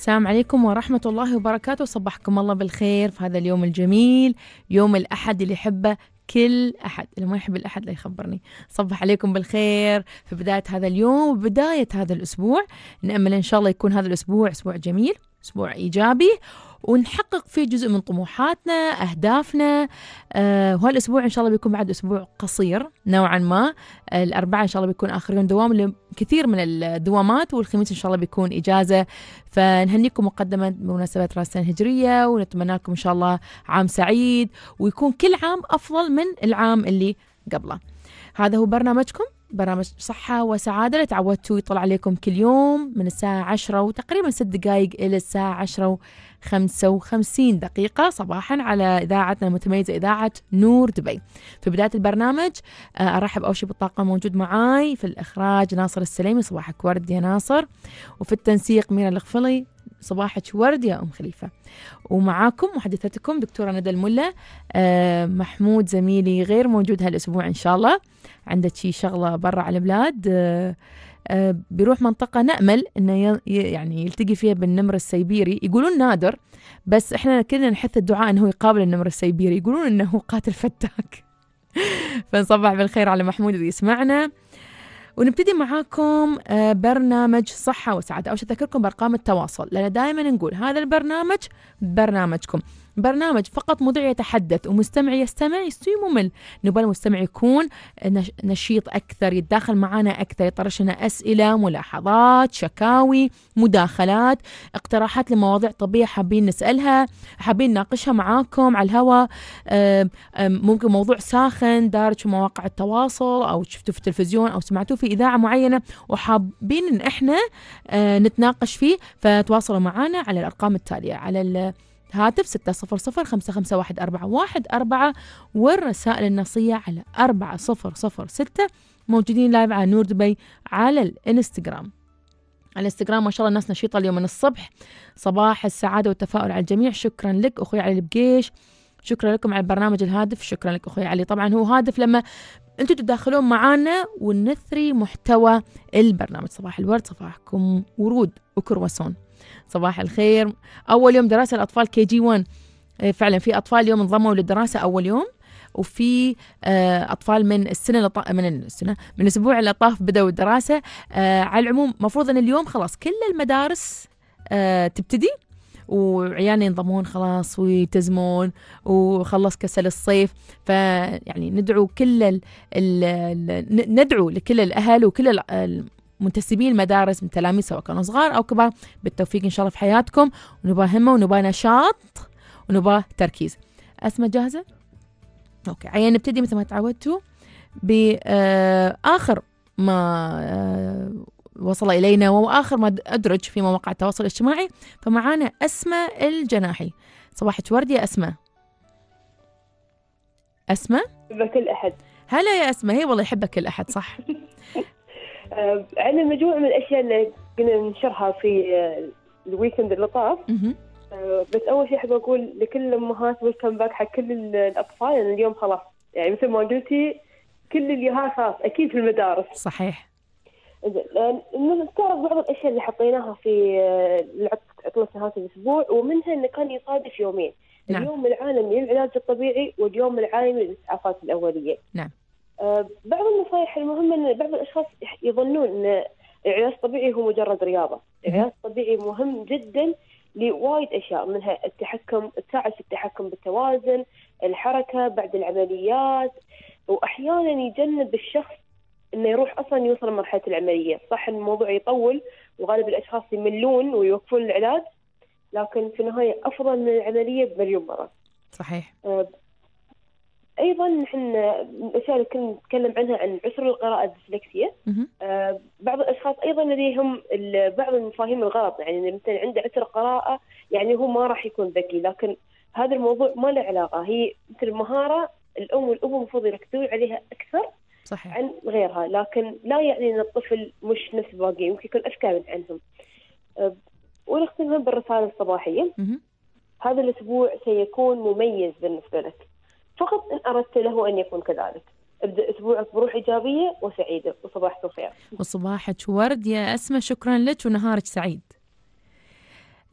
السلام عليكم ورحمة الله وبركاته صبحكم الله بالخير في هذا اليوم الجميل يوم الأحد اللي يحبه كل أحد اللي ما يحب الأحد لا يخبرني صبح عليكم بالخير في بداية هذا اليوم وبداية هذا الأسبوع نأمل إن شاء الله يكون هذا الأسبوع أسبوع جميل اسبوع ايجابي ونحقق فيه جزء من طموحاتنا اهدافنا آه وهالاسبوع ان شاء الله بيكون بعد اسبوع قصير نوعا ما آه، الاربعاء ان شاء الله بيكون اخر يوم دوام لكثير من الدوامات والخميس ان شاء الله بيكون اجازه فنهنيكم مقدما بمناسبه راس السنه الهجريه ونتمنى لكم ان شاء الله عام سعيد ويكون كل عام افضل من العام اللي قبله هذا هو برنامجكم برامج صحة وسعادة اللي تعودتوا يطلع عليكم كل يوم من الساعة عشرة وتقريبا ست دقائق إلى الساعة عشرة وخمسة وخمسين دقيقة صباحا على إذاعتنا المتميزة إذاعة نور دبي في بداية البرنامج آه، أرحب أول شيء بالطاقم الموجود معاي في الإخراج ناصر السليمي صباحك ورد يا ناصر وفي التنسيق ميرا الغفلي صباحك ورد يا أم خليفة ومعاكم محدثتكم دكتورة ندى الملا آه، محمود زميلي غير موجود هالأسبوع إن شاء الله عندك شي شغلة برا على البلاد آه، آه، بيروح منطقة نأمل انه يعني يلتقي فيها بالنمر السيبيري يقولون نادر بس احنا كلنا نحث الدعاء انه يقابل النمر السيبيري يقولون انه قاتل فتاك فنصبح بالخير على محمود اللي يسمعنا ونبتدي معاكم آه، برنامج صحة وسعادة أو أذكركم بأرقام التواصل لأن دائما نقول هذا البرنامج برنامجكم برنامج فقط مذيع يتحدث ومستمع يستمع يستوي ممل نبغى المستمع يكون نشيط أكثر يتداخل معنا أكثر يطرش لنا أسئلة ملاحظات شكاوي مداخلات اقتراحات لمواضيع طبية حابين نسألها حابين نناقشها معاكم على الهواء ممكن موضوع ساخن دارج في مواقع التواصل أو شفتوه في التلفزيون أو سمعتوه في إذاعة معينة وحابين إن إحنا آه، نتناقش فيه فتواصلوا معنا على الأرقام التالية على هاتف 600 551 والرسائل النصية على ستة موجودين لايف على نور دبي على الانستغرام على الانستغرام ما شاء الله الناس نشيطة اليوم من الصبح صباح السعادة والتفاؤل على الجميع شكرا لك أخوي علي البقيش شكرا لكم على البرنامج الهادف شكرا لك أخوي علي طبعا هو هادف لما أنتم تداخلون معانا ونثري محتوى البرنامج صباح الورد صباحكم ورود وكروسون صباح الخير اول يوم دراسه الاطفال كي جي 1 آه، فعلا في اطفال اليوم انضموا للدراسه اول يوم وفي آه، اطفال من السنه من السنه من الاسبوع اللي طاف بدأوا الدراسه آه، على العموم المفروض ان اليوم خلاص كل المدارس تبتدي وعيالنا ينضمون خلاص ويلتزمون وخلص كسل الصيف فيعني ندعو كل ال ال ندعو لكل الاهل وكل منتسبين المدارس من تلاميذ سواء كانوا صغار أو كبار بالتوفيق إن شاء الله في حياتكم ونبغى همة ونبغى نشاط ونبغى تركيز أسماء جاهزة؟ أوكي عيان نبتدي مثل ما تعودتوا بآخر آه، ما آه، وصل إلينا وآخر ما أدرج في مواقع التواصل الاجتماعي فمعانا أسماء الجناحي صباحك ورد يا أسماء أسماء؟ بكل أحد هلا يا أسماء هي والله يحبك كل أحد صح آه، عندنا مجموعة من الأشياء اللي قلنا ننشرها في آه، الويكند اللي طاف آه، بس أول شيء أحب أقول لكل الأمهات ويلكم باك حق كل الأطفال لأن يعني اليوم خلاص يعني مثل ما قلتي كل اليهال خلاص أكيد في المدارس صحيح نستعرض بعض الاشياء اللي حطيناها في عطله نهايه الاسبوع ومنها انه كان يصادف يومين نعم. اليوم العالمي للعلاج الطبيعي واليوم العالمي للاسعافات الاوليه نعم آه، بعض النصائح المهمه ان بعض الاشخاص يظنون ان العلاج الطبيعي هو مجرد رياضه، العلاج الطبيعي مهم جدا لوايد اشياء منها التحكم تساعد في التحكم بالتوازن، الحركه بعد العمليات واحيانا يجنب الشخص انه يروح اصلا يوصل لمرحله العمليه، صح الموضوع يطول وغالب الاشخاص يملون ويوقفون العلاج لكن في النهايه افضل من العمليه بمليون مره. صحيح. آه، ايضا نحن الاشياء اللي كنا نتكلم عنها عن عسر القراءه الديسلكسيا آه بعض الاشخاص ايضا لديهم بعض المفاهيم الغلط يعني مثلا عنده عسر قراءه يعني هو ما راح يكون ذكي لكن هذا الموضوع ما له علاقه هي مثل مهاره الام والابو المفروض يركزون عليها اكثر صحيح. عن غيرها لكن لا يعني ان الطفل مش نفس باقي يمكن يكون اذكى عنهم آه ونختمها بالرساله الصباحيه هذا الاسبوع سيكون مميز بالنسبه لك فقط إن أردت له أن يكون كذلك ابدا اسبوعك بروح ايجابيه وسعيده وصباحك خير وصباحك ورد يا اسماء شكرا لك ونهارك سعيد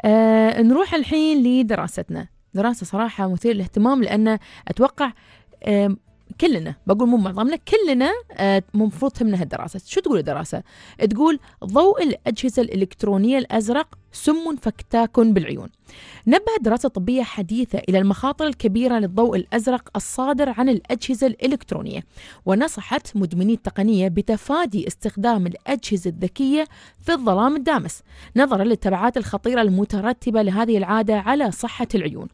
آه نروح الحين لدراستنا دراسه صراحه مثير للاهتمام لان اتوقع آه كلنا بقول مو معظمنا كلنا المفروض آه، تهمنا هالدراسه شو تقول الدراسه تقول ضوء الاجهزه الالكترونيه الازرق سم فكتاك بالعيون نبهت دراسة طبية حديثة إلى المخاطر الكبيرة للضوء الأزرق الصادر عن الأجهزة الإلكترونية ونصحت مدمني التقنية بتفادي استخدام الأجهزة الذكية في الظلام الدامس نظرا للتبعات الخطيرة المترتبة لهذه العادة على صحة العيون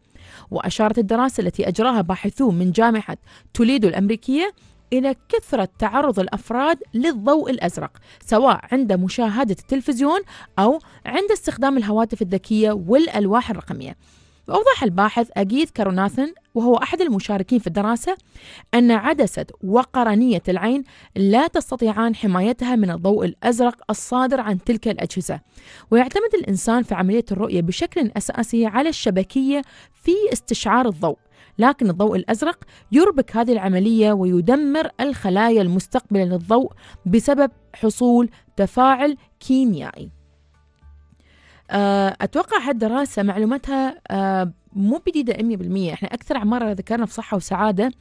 وأشارت الدراسة التي أجراها باحثون من جامعة توليدو الأمريكية إلى كثرة تعرض الأفراد للضوء الأزرق سواء عند مشاهدة التلفزيون أو عند استخدام الهواتف الذكية والألواح الرقمية فأوضح الباحث أجيد كاروناثن وهو أحد المشاركين في الدراسة أن عدسة وقرنية العين لا تستطيعان حمايتها من الضوء الأزرق الصادر عن تلك الأجهزة ويعتمد الإنسان في عملية الرؤية بشكل أساسي على الشبكية في استشعار الضوء لكن الضوء الأزرق يربك هذه العملية ويدمر الخلايا المستقبلة للضوء بسبب حصول تفاعل كيميائي آه، اتوقع هالدراسه معلوماتها آه، مو بديده 100% احنا أكثر عماره ذكرنا في صحة وسعادة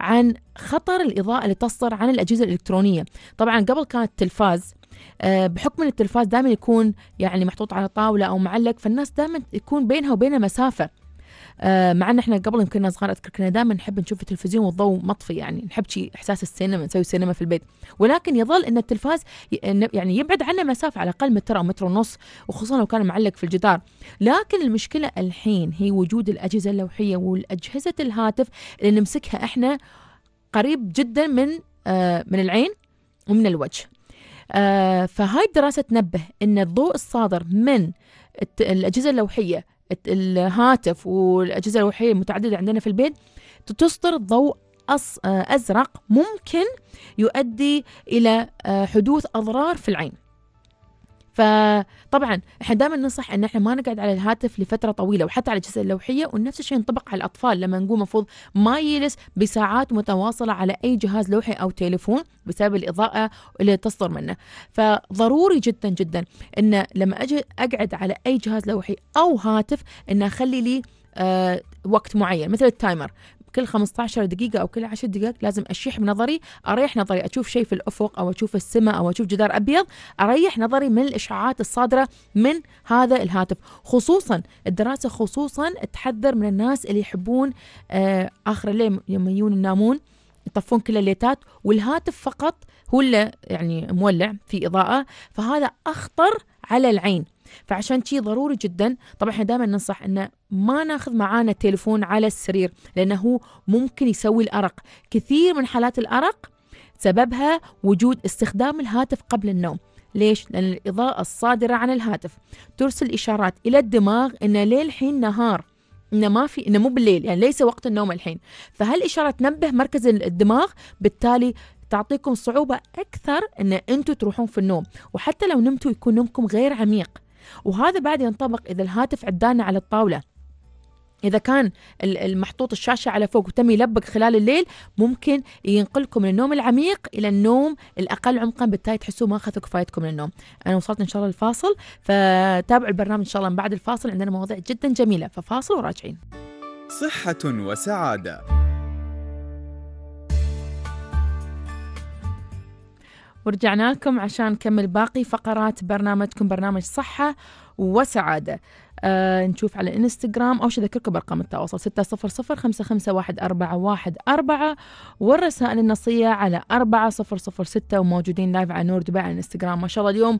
عن خطر الإضاءة اللي تصدر عن الأجهزة الإلكترونية طبعا قبل كانت التلفاز آه، بحكم ان التلفاز دائما يكون يعني محطوط على طاوله او معلق فالناس دائما يكون بينها وبينها مسافه آه، مع ان احنا قبل يمكن صغار اذكر كنا دائما نحب نشوف التلفزيون والضوء مطفي يعني نحب شيء احساس السينما نسوي سينما في البيت ولكن يظل ان التلفاز يعني يبعد عنا مسافه على الاقل متر او متر ونص وخصوصا لو كان معلق في الجدار لكن المشكله الحين هي وجود الاجهزه اللوحيه والاجهزه الهاتف اللي نمسكها احنا قريب جدا من آه، من العين ومن الوجه آه، فهاي الدراسة تنبه أن الضوء الصادر من الأجهزة اللوحية الهاتف والأجهزة الوحية المتعددة عندنا في البيت تصدر ضوء آه، أزرق ممكن يؤدي إلى آه، حدوث أضرار في العين فطبعا احنا دائما ننصح ان احنا ما نقعد على الهاتف لفتره طويله وحتى على الاجهزه اللوحيه ونفس الشيء ينطبق على الاطفال لما نقول المفروض ما يجلس بساعات متواصله على اي جهاز لوحي او تليفون بسبب الاضاءه اللي تصدر منه فضروري جدا جدا ان لما اجي اقعد على اي جهاز لوحي او هاتف ان اخلي لي أه وقت معين مثل التايمر كل 15 دقيقه او كل 10 دقائق لازم اشيح بنظري اريح نظري اشوف شيء في الافق او اشوف السماء او اشوف جدار ابيض اريح نظري من الاشعاعات الصادره من هذا الهاتف خصوصا الدراسه خصوصا تحذر من الناس اللي يحبون آه، اخر الليل لما يجون ينامون يطفون كل الليتات والهاتف فقط هو اللي يعني مولع في اضاءه فهذا اخطر على العين فعشان شي ضروري جدا طبعا احنا دائما ننصح انه ما ناخذ معانا التليفون على السرير لانه هو ممكن يسوي الارق كثير من حالات الارق سببها وجود استخدام الهاتف قبل النوم ليش؟ لأن الإضاءة الصادرة عن الهاتف ترسل إشارات إلى الدماغ إن ليل حين نهار إنه ما في إنه مو بالليل يعني ليس وقت النوم الحين فهالإشارة تنبه مركز الدماغ بالتالي تعطيكم صعوبة أكثر إن أنتم تروحون في النوم وحتى لو نمتوا يكون نومكم غير عميق وهذا بعد ينطبق إذا الهاتف عدانا على الطاولة إذا كان المحطوط الشاشة على فوق وتم يلبق خلال الليل ممكن ينقلكم من النوم العميق إلى النوم الأقل عمقا بالتالي تحسوا ما أخذوا كفايتكم من النوم أنا وصلت إن شاء الله الفاصل فتابعوا البرنامج إن شاء الله من بعد الفاصل عندنا مواضيع جدا جميلة ففاصل وراجعين صحة وسعادة ورجعنا لكم عشان نكمل باقي فقرات برنامجكم برنامج صحة وسعادة أه نشوف على الانستغرام أو أذكركم برقم التواصل 600 والرسائل النصية على 4006 وموجودين لايف على نور دبي على الانستغرام ما شاء الله اليوم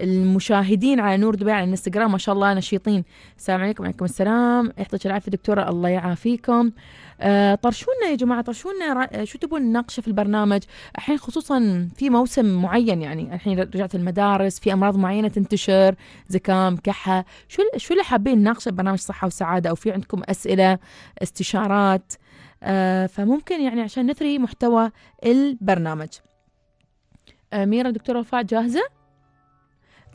المشاهدين على نور دبي على الانستغرام ما شاء الله نشيطين السلام عليكم وعليكم السلام يعطيك العافيه دكتوره الله يعافيكم آه طرشونا يا جماعه طرشونا آه، شو تبون نناقشه في البرنامج الحين خصوصا في موسم معين يعني الحين رجعت المدارس في امراض معينه تنتشر زكام كحه شو شو اللي حابين نناقشه ببرنامج صحه وسعاده او في عندكم اسئله استشارات آه فممكن يعني عشان نثري محتوى البرنامج آه ميرا دكتوره وفاء جاهزه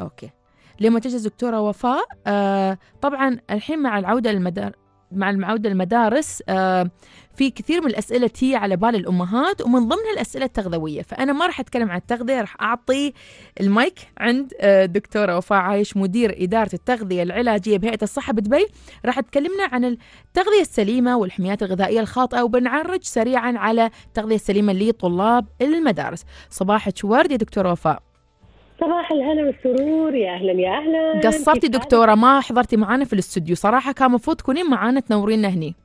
اوكي لما تجلس دكتوره وفاء آه طبعا الحين مع العوده للمدار مع العوده للمدارس آه في كثير من الاسئله هي على بال الامهات ومن ضمنها الاسئله التغذويه فانا ما راح اتكلم عن التغذيه راح اعطي المايك عند آه دكتوره وفاء عايش مدير اداره التغذيه العلاجيه بهيئه الصحه بدبي راح تكلمنا عن التغذيه السليمه والحميات الغذائيه الخاطئه وبنعرج سريعا على التغذيه السليمه لطلاب المدارس صباحك ورد يا دكتوره وفاء صباح الهلا والسرور يا اهلا يا اهلا قصرتي دكتوره ما حضرتي معانا في الاستوديو صراحه كان المفروض تكونين معانا تنورينا هني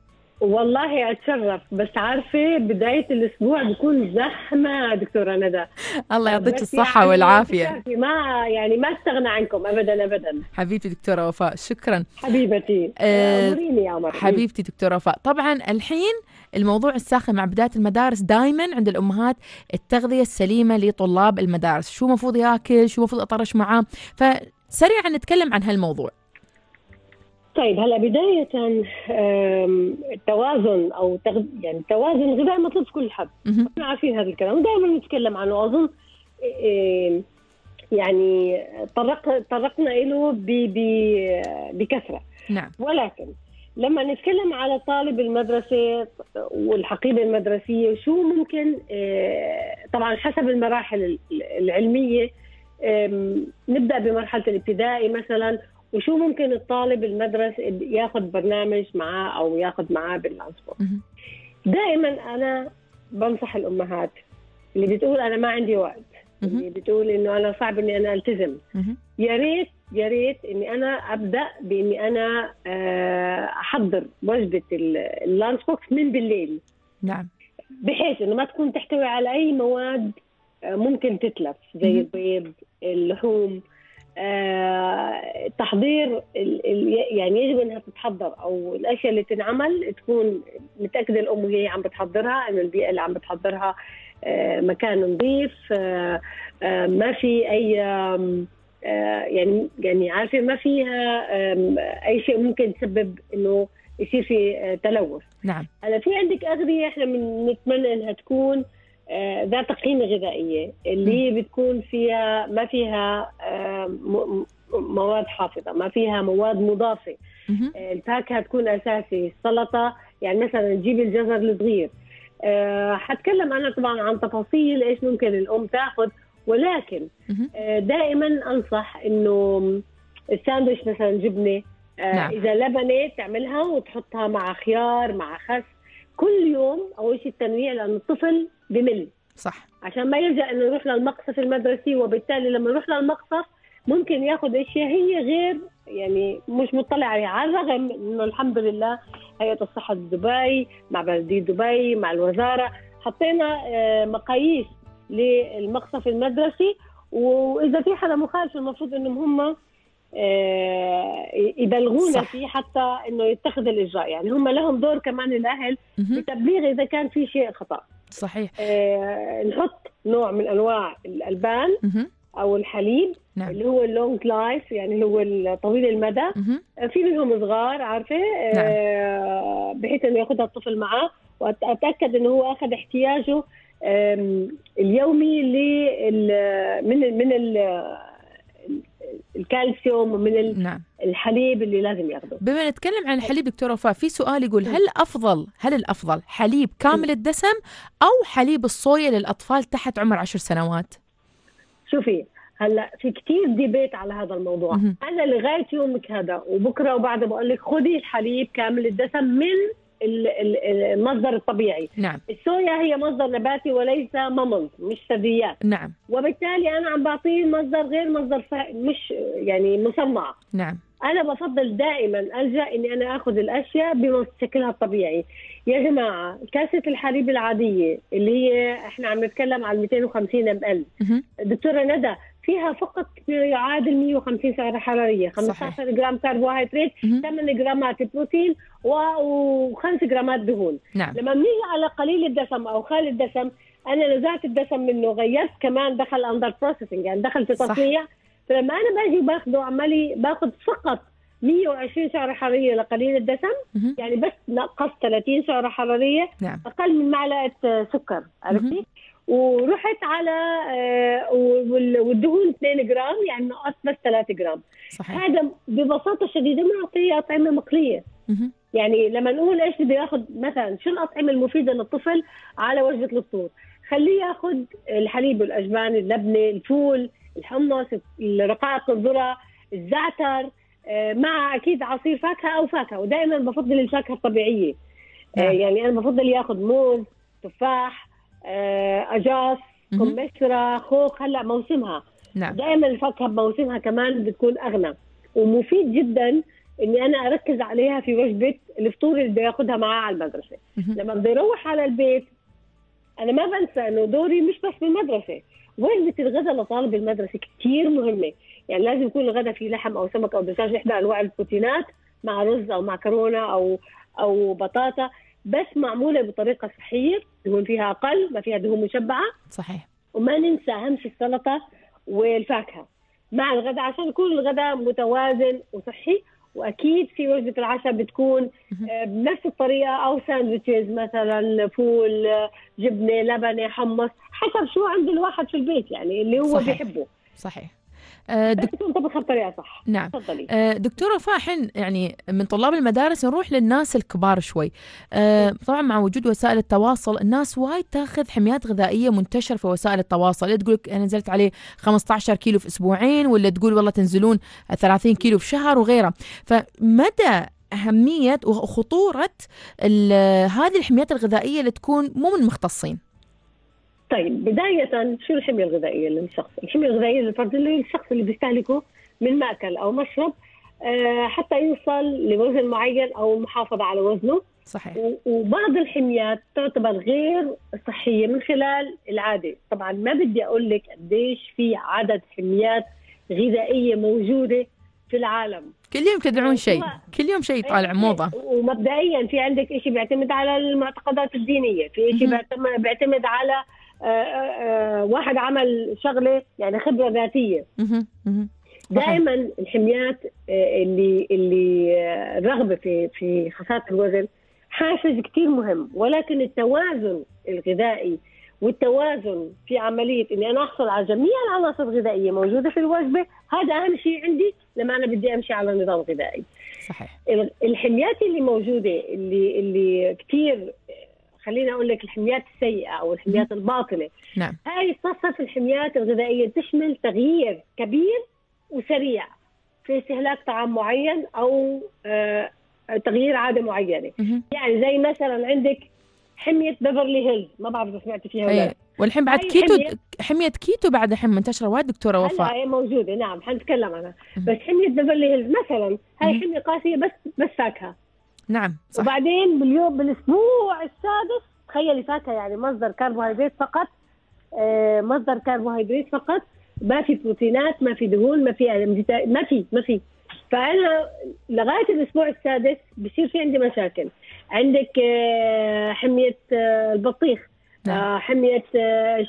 والله اتشرف بس عارفه بدايه الاسبوع بكون زحمه دكتوره ندى الله يعطيك الصحه يعني والعافيه ما يعني ما استغنى عنكم ابدا ابدا حبيبتي دكتوره وفاء شكرا حبيبتي آه يا عمر حبيبتي دكتوره وفاء طبعا الحين آه الموضوع الساخن مع بدايه المدارس دائما عند الامهات التغذيه السليمه لطلاب المدارس شو المفروض ياكل شو المفروض اطرش معاه فسريعا نتكلم عن هالموضوع طيب هلا بداية التوازن أو يعني التوازن الغذائي مطلوب في كل حد احنا عارفين هذا الكلام ودائما نتكلم عنه أظن يعني طرق... طرقنا له ب... ب... بكثرة نعم ولكن لما نتكلم على طالب المدرسة والحقيبة المدرسية شو ممكن آه، طبعا حسب المراحل العلمية نبدأ بمرحلة الابتدائي مثلا وشو ممكن الطالب المدرس ياخذ برنامج معاه او ياخذ معاه بالعصفور دائما انا بنصح الامهات اللي بتقول انا ما عندي وقت اللي بتقول انه انا صعب اني انا التزم يا ريت يا ريت اني انا ابدا باني انا آه، احضر وجبه اللانش بوكس من بالليل نعم بحيث انه ما تكون تحتوي على اي مواد آه، ممكن تتلف زي البيض اللحوم آه، تحضير يعني يجب انها تتحضر او الاشياء اللي تنعمل تكون متاكده الام وهي عم بتحضرها انه البيئه اللي عم بتحضرها مكان نظيف ما في اي آه، يعني يعني عارفه ما فيها اي شيء ممكن تسبب انه يصير في آه، تلوث نعم هلا في عندك اغذيه احنا بنتمنى انها تكون آه، ذات قيمه غذائيه اللي م. بتكون فيها ما فيها مواد حافظه ما فيها مواد مضافه الفاكهه تكون اساسي السلطه يعني مثلا نجيب الجزر الصغير حتكلم انا طبعا عن تفاصيل ايش ممكن الام تاخذ ولكن آه، دائما انصح انه الساندويتش مثلا جبنه آه، نعم. اذا لبنه تعملها وتحطها مع خيار مع خس كل يوم اول شيء التنويع لانه الطفل بمل صح عشان ما يلجا انه يروح للمقصف المدرسي وبالتالي لما يروح للمقصف ممكن ياخذ اشياء هي غير يعني مش مطلع عليها على الرغم انه الحمد لله هيئه الصحه دبي مع بلديه دبي مع الوزاره حطينا آه، مقاييس للمقصف المدرسي واذا في حدا مخالف المفروض انهم هم آه، يبلغونا فيه حتى انه يتخذ الاجراء يعني هم لهم دور كمان الاهل بتبليغ اذا كان في شيء خطا صحيح آه، نحط نوع من انواع الالبان او الحليب نعم. اللي هو اللونج لايف يعني هو الطويل المدى آه، في منهم صغار عارفه نعم. بحيث انه ياخذها الطفل معاه واتاكد انه هو اخذ احتياجه اليومي من من الكالسيوم ومن نعم. الحليب اللي لازم ياخذه بما نتكلم عن الحليب طيب. دكتوره وفاء في سؤال يقول طيب. هل افضل هل الافضل حليب كامل طيب. الدسم او حليب الصويا للاطفال تحت عمر عشر سنوات شوفي هلا في كثير ديبيت على هذا الموضوع انا لغايه يومك هذا وبكره وبعده بقول لك خذي الحليب كامل الدسم من المصدر الطبيعي نعم. الصويا هي مصدر نباتي وليس ممض مش ثدييات نعم. وبالتالي انا عم بعطيه مصدر غير مصدر ف... مش يعني مصنع نعم انا بفضل دائما الجا اني انا اخذ الاشياء بشكلها الطبيعي يا جماعه كاسه الحليب العاديه اللي هي احنا عم نتكلم عن 250 ام ال دكتوره ندى فيها فقط ما يعادل 150 سعرة حرارية 15 جرام كربوهيدرات 8 جرامات بروتين و5 جرامات دهون نعم. لما بنيجي على قليل الدسم أو خالي الدسم أنا نزعت الدسم منه غيرت كمان دخل أندر بروسيسنج يعني دخل في تصنيع فلما أنا باجي باخذه عمالي باخذ فقط 120 سعرة حرارية لقليل الدسم مه. يعني بس نقص 30 سعرة حرارية نعم. أقل من معلقة سكر عرفتي؟ ورحت على آه، والدهون 2 جرام يعني نقصت بس 3 جرام صحيح. هذا ببساطه شديده معطي اطعمه مقليه يعني لما نقول ايش بده ياخذ مثلا شو الاطعمه المفيده للطفل على وجبه الفطور خليه ياخذ الحليب والاجبان اللبنه الفول الحمص الرقائق الذره الزعتر آه، مع اكيد عصير فاكهه او فاكهه ودائما بفضل الفاكهه الطبيعيه آه، نعم. يعني انا بفضل ياخذ موز تفاح آه، اجاص كمثرى خوخ هلا موسمها نعم. دائما الفاكهه بموسمها كمان بتكون اغنى ومفيد جدا اني انا اركز عليها في وجبه الفطور اللي بده ياخذها معاه على المدرسه لما بده يروح على البيت انا ما بنسى انه دوري مش بس بالمدرسه وجبه الغداء لطالب المدرسه كثير مهمه يعني لازم يكون الغداء فيه لحم او سمك او دجاج احدى انواع البروتينات مع رز او معكرونه او او بطاطا بس معموله بطريقه صحيه دهون فيها اقل ما فيها دهون مشبعه صحيح وما ننسى اهم شيء السلطه والفاكهه مع الغداء عشان يكون الغداء متوازن وصحي واكيد في وجبه العشاء بتكون آه، بنفس الطريقه او ساندويتشز مثلا فول جبنه لبنه حمص حسب شو عند الواحد في البيت يعني اللي هو صحيح. بيحبه صحيح آه، دكتور طبخ بطريقه صح نعم تفضلي آه، دكتوره فاحن يعني من طلاب المدارس نروح للناس الكبار شوي آه، طبعا مع وجود وسائل التواصل الناس وايد تاخذ حميات غذائيه منتشره في وسائل التواصل تقول لك انا نزلت عليه 15 كيلو في اسبوعين ولا تقول والله تنزلون 30 كيلو في شهر وغيره فمدى اهميه وخطوره هذه الحميات الغذائيه اللي تكون مو من مختصين طيب بداية شو الحمية الغذائية للشخص؟ الحمية الغذائية للفرد اللي الشخص اللي بيستهلكه من مأكل أو مشرب آه، حتى يوصل لوزن معين أو المحافظة على وزنه صحيح وبعض الحميات تعتبر غير صحية من خلال العادة طبعا ما بدي أقول لك قديش في عدد حميات غذائية موجودة في العالم كل يوم تدعون شيء كل يوم شيء طالع إيه، موضه ومبدئيا في عندك شيء بيعتمد على المعتقدات الدينيه في شيء بيعتمد على آه، آه، واحد عمل شغله يعني خبره ذاتيه دائما الحميات آه، اللي اللي الرغبه في في خساره الوزن حافز كثير مهم ولكن التوازن الغذائي والتوازن في عمليه اني انا احصل على جميع العناصر الغذائيه موجوده في الوجبه هذا اهم شيء عندي لما انا بدي امشي على نظام غذائي صحيح الحميات اللي موجوده اللي اللي كثير خليني اقول لك الحميات السيئه او الحميات الباطله نعم هاي تصف الحميات الغذائيه تشمل تغيير كبير وسريع في استهلاك طعام معين او آه تغيير عاده معينه مم. يعني زي مثلا عندك حميه بيفرلي هيلز ما بعرف اذا سمعتي فيها ولا إيه. والحين بعد كيتو حمية, حمية كيتو بعد الحين منتشره وايد دكتوره وفاء هي موجوده نعم حنتكلم عنها بس حميه بيفرلي هيلز مثلا هاي حميه قاسيه بس بس فاكهه نعم صح. وبعدين باليوم بالاسبوع السادس تخيلي فاكهه يعني مصدر كربوهيدرات فقط آه، مصدر كربوهيدرات فقط ما في بروتينات ما في دهون ما في يعني ما في ما في فانا لغايه الاسبوع السادس بصير في عندي مشاكل عندك آه، حميه آه، البطيخ نعم. حميه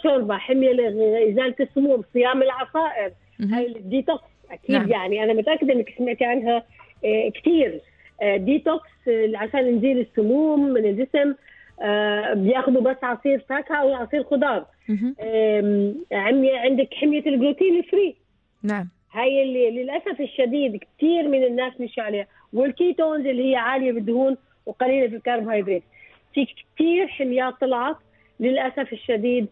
شوربه حميه ازاله السموم صيام العصائر هاي الديتوكس اكيد نعم. يعني انا متاكده انك سمعتي عنها كثير آه، ديتوكس آه، عشان نزيل السموم من الجسم آه، بياخذوا بس عصير فاكهه او عصير خضار عمي عندك حميه الجلوتين الفري نعم هاي اللي للاسف الشديد كثير من الناس مش عليها والكيتونز اللي هي عاليه بالدهون وقليله في الكربوهيدرات في كثير حميات طلعت للاسف الشديد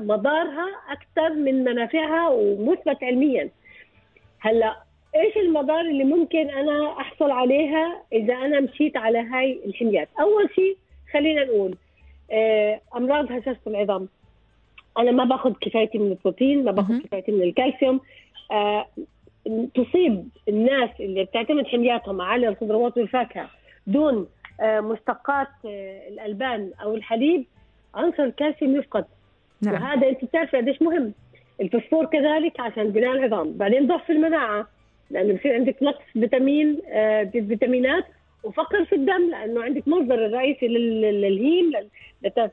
مضارها اكثر من منافعها ومثبت علميا هلا ايش المضار اللي ممكن انا احصل عليها اذا انا مشيت على هاي الحميات اول شيء خلينا نقول آه، امراض هشاشه العظام انا ما باخذ كفايتي من البروتين ما باخذ كفايتي من الكالسيوم آه، تصيب الناس اللي بتعتمد حمياتهم على الخضروات والفاكهه دون آه، مشتقات الالبان او الحليب عنصر الكالسيوم يفقد نعم. وهذا انت بتعرفي قديش مهم الفسفور كذلك عشان بناء العظام بعدين ضعف المناعه لانه بصير عندك نقص فيتامين آه، فيتامينات وفقر في الدم لانه عندك مصدر الرئيسي للهيم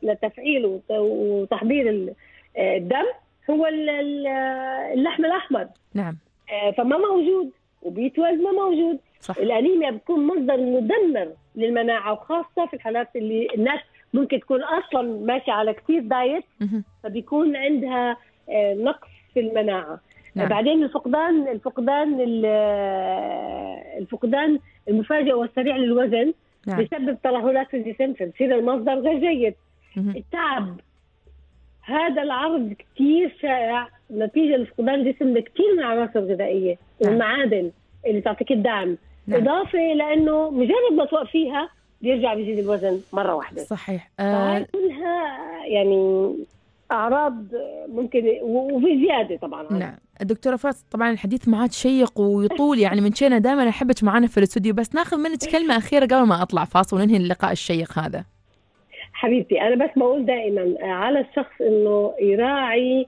لتفعيل وتحضير آه، الدم هو آه، اللحم الاحمر نعم فما موجود وبيتوز ما موجود صح. الانيميا بتكون مصدر مدمر للمناعه وخاصه في الحالات اللي الناس ممكن تكون اصلا ماشيه على كثير دايت فبيكون عندها نقص في المناعه نعم. بعدين الفقدان الفقدان الفقدان المفاجئ والسريع للوزن نعم. بيسبب ترهلات في الجسم فبصير المصدر غير جيد مه. التعب هذا العرض كثير شائع نتيجه لفقدان الجسم لكثير من العناصر الغذائيه نعم. والمعادن اللي تعطيك الدعم نعم. اضافه لانه مجرد ما توقفيها بيرجع بيزيد الوزن مره واحده صحيح آه... كلها يعني اعراض ممكن وفي زياده طبعا نعم دكتورة فاطمة طبعا الحديث معك شيق ويطول يعني من شينا دائما أحبك معنا في الاستوديو بس ناخذ منك كلمة أخيرة قبل ما أطلع فاصل وننهي اللقاء الشيق هذا حبيبتي أنا بس بقول دائما على الشخص إنه يراعي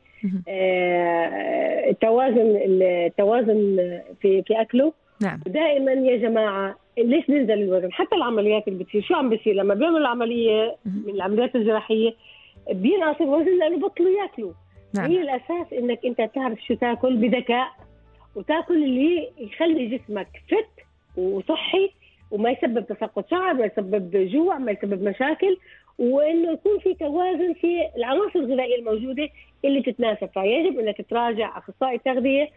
آه، التوازن التوازن في في أكله نعم دائما يا جماعة ليش ننزل الوزن حتى العمليات اللي بتصير شو عم بيصير لما بيعملوا العملية من العمليات الجراحية بينقص الوزن لأنه بطلوا ياكلوا نعم. هي الاساس انك انت تعرف شو تاكل بذكاء وتاكل اللي يخلي جسمك فت وصحي وما يسبب تساقط شعر ما يسبب جوع ما يسبب مشاكل وانه يكون في توازن في العناصر الغذائيه الموجوده اللي تتناسب فيجب انك تراجع اخصائي تغذيه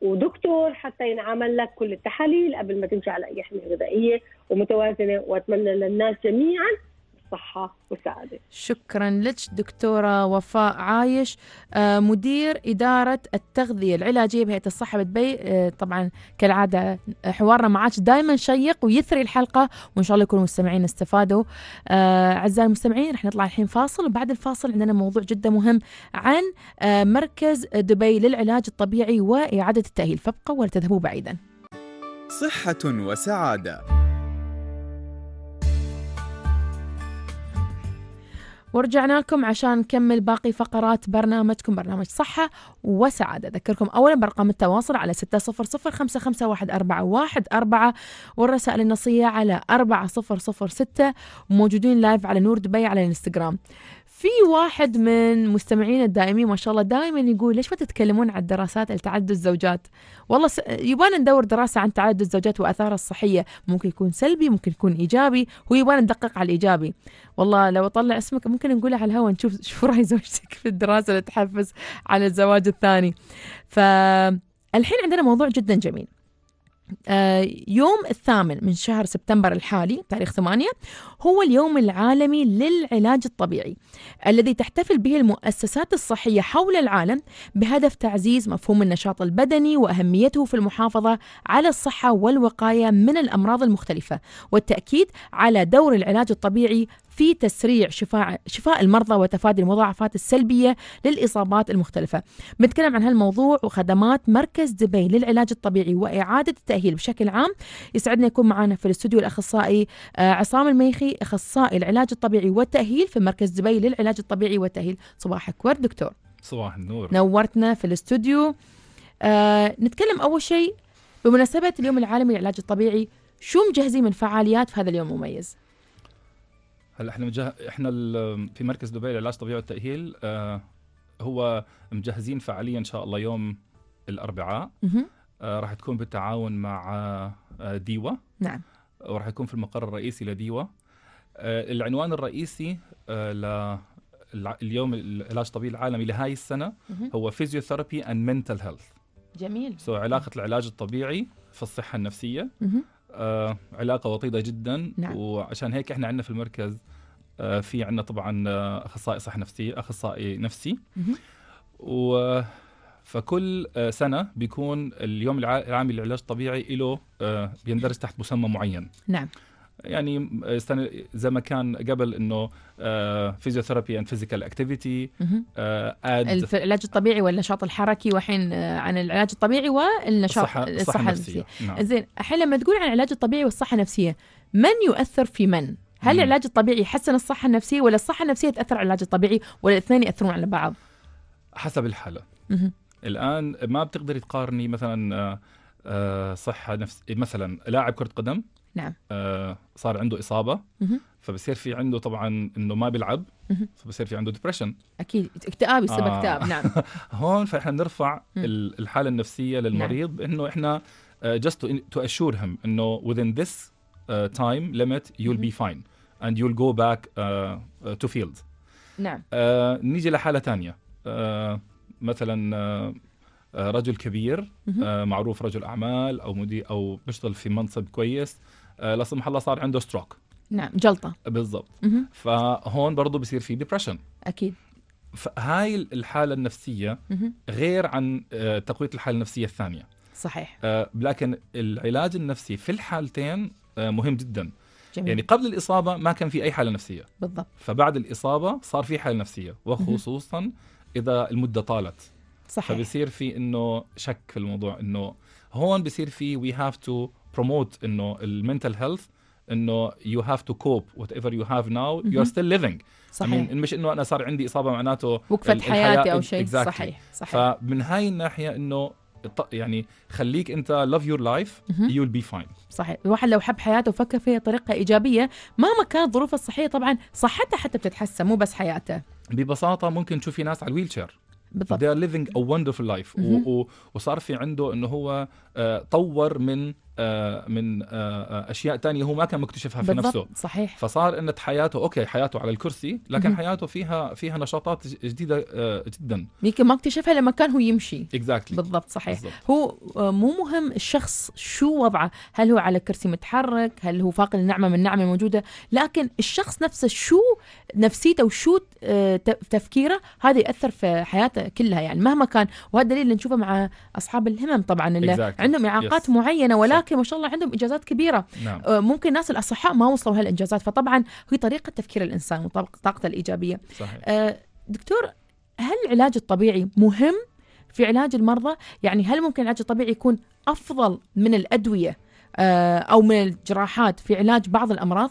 ودكتور حتى ينعمل لك كل التحاليل قبل ما تمشي على اي حميه غذائيه ومتوازنه واتمنى للناس جميعا الصحة والسعادة شكرا لك دكتورة وفاء عايش آه، مدير إدارة التغذية العلاجية بهيئة الصحة بدبي آه، طبعا كالعادة حوارنا معك دائما شيق ويثري الحلقة وإن شاء الله يكونوا المستمعين استفادوا آه، أعزائي المستمعين رح نطلع الحين فاصل وبعد الفاصل عندنا موضوع جدا مهم عن مركز دبي للعلاج الطبيعي وإعادة التأهيل فابقوا ولا تذهبوا بعيدا صحة وسعادة ورجعنا لكم عشان نكمل باقي فقرات برنامجكم برنامج صحة وسعادة أذكركم أولا برقم التواصل على أربعة والرسائل النصية على ستة موجودين لايف على نور دبي على الانستغرام في واحد من مستمعينا الدائمين ما شاء الله دائما يقول ليش ما تتكلمون عن الدراسات التعدد الزوجات؟ والله س... يبان ندور دراسه عن تعدد الزوجات وأثارها الصحيه، ممكن يكون سلبي، ممكن يكون ايجابي، هو يبان ندقق على الايجابي. والله لو اطلع اسمك ممكن نقوله على الهواء نشوف شو راي زوجتك في الدراسه اللي تحفز على الزواج الثاني. فالحين عندنا موضوع جدا جميل. آه، يوم الثامن من شهر سبتمبر الحالي تاريخ 8 هو اليوم العالمي للعلاج الطبيعي الذي تحتفل به المؤسسات الصحية حول العالم بهدف تعزيز مفهوم النشاط البدني وأهميته في المحافظة على الصحة والوقاية من الأمراض المختلفة والتأكيد على دور العلاج الطبيعي في تسريع شفاء شفاء المرضى وتفادي المضاعفات السلبيه للاصابات المختلفه. بنتكلم عن هالموضوع وخدمات مركز دبي للعلاج الطبيعي واعاده التاهيل بشكل عام. يسعدنا يكون معنا في الاستوديو الاخصائي آه، عصام الميخي اخصائي العلاج الطبيعي والتاهيل في مركز دبي للعلاج الطبيعي والتاهيل. صباحك ورد دكتور. صباح النور. نورتنا في الاستوديو. آه نتكلم اول شيء بمناسبه اليوم العالمي للعلاج الطبيعي شو مجهزين من فعاليات في هذا اليوم المميز؟ هلا احنا مجه... احنا ال... في مركز دبي للعلاج الطبيعي والتاهيل آه هو مجهزين فعاليا ان شاء الله يوم الاربعاء آه راح تكون بالتعاون مع آه ديوا نعم وراح يكون في المقر الرئيسي لديوا آه العنوان الرئيسي آه ل... اليوم العلاج الطبيعي العالمي لهاي السنه هو فيزيوثيرابي اند منتل هيلث جميل سو so علاقه العلاج الطبيعي في الصحه النفسيه آه، علاقه وطيده جدا نعم. وعشان هيك احنا عندنا في المركز آه، في عندنا طبعا آه، اخصائي صحه نفسيه اخصائي نفسي و فكل سنة بيكون اليوم العام للعلاج الطبيعي له بيندرج تحت مسمى معين نعم يعني زي ما كان قبل انه فيزيوثيرابي اند فيزيكال اكتيفيتي العلاج الطبيعي والنشاط الحركي وحين آه، عن العلاج الطبيعي والنشاط الصحه, الصحة النفسيه نعم. زين الحين لما تقول عن العلاج الطبيعي والصحه النفسيه من يؤثر في من؟ هل العلاج الطبيعي يحسن الصحه النفسيه ولا الصحه النفسيه تاثر على العلاج الطبيعي ولا الاثنين ياثرون على بعض؟ حسب الحاله الان ما بتقدري تقارني مثلا آه، آه، صحه نفس مثلا لاعب كره قدم نعم آه صار عنده اصابه مه. فبصير في عنده طبعا انه ما بيلعب فبصير في عنده ديبرشن اكيد اكتئاب يسبب آه. اكتئاب نعم هون فاحنا بنرفع الحاله النفسيه للمريض نعم. انه احنا آه، just to, assure him انه within this uh, time limit you'll be fine and you'll go back uh, to field نعم آه نيجي لحاله ثانيه آه مثلا رجل كبير معروف رجل اعمال او مدير او بيشتغل في منصب كويس آه، لا سمح الله صار عنده ستروك نعم جلطه بالضبط فهون برضه بصير في ديبرشن اكيد فهاي الحاله النفسيه غير عن آه، تقويه الحاله النفسيه الثانيه صحيح آه، لكن العلاج النفسي في الحالتين مهم جدا جميل. يعني قبل الإصابة ما كان في أي حالة نفسية بالضبط فبعد الإصابة صار في حالة نفسية وخصوصا إذا المدة طالت صحيح فبصير في إنه شك في الموضوع إنه هون بصير في وي هاف تو بروموت انه المنتل هيلث انه يو هاف تو كوب وات ايفر يو هاف ناو يو ار ستيل ليفينج صحيح I mean, مش انه انا صار عندي اصابه معناته وقفت حياتي او شيء exactly. صحيح صحيح فمن هاي الناحيه انه يعني خليك انت لاف يور لايف يو بي فاين صحيح الواحد لو حب حياته وفكر فيها بطريقه ايجابيه مهما كانت ظروفه الصحيه طبعا صحته حتى بتتحسن مو بس حياته ببساطه ممكن تشوفي ناس على الويل شير بالضبط they are living a wonderful life و- و- وصار في عنده انه هو آه، طور من آه، من آه، آه، اشياء تانية هو ما كان مكتشفها في بالضبط نفسه صحيح فصار انه حياته اوكي حياته على الكرسي لكن م-م. حياته فيها فيها نشاطات جديده جدا يمكن ما اكتشفها لما كان هو يمشي exactly. بالضبط صحيح بالضبط. هو مو مهم الشخص شو وضعه هل هو على كرسي متحرك هل هو فاقد النعمه من النعمه الموجوده لكن الشخص نفسه شو نفسيته وشو تفكيره هذا ياثر في حياته كلها يعني مهما كان وهذا الدليل اللي نشوفه مع اصحاب الهمم طبعا اللي exactly. عندهم اعاقات yes. معينه ولكن ولكن ما شاء الله عندهم إنجازات كبيرة نعم. آه، ممكن الناس الأصحاء ما وصلوا هالإنجازات فطبعا هي طريقة تفكير الإنسان وطاقته الإيجابية صحيح. آه، دكتور هل العلاج الطبيعي مهم في علاج المرضى؟ يعني هل ممكن العلاج الطبيعي يكون أفضل من الأدوية آه، أو من الجراحات في علاج بعض الأمراض؟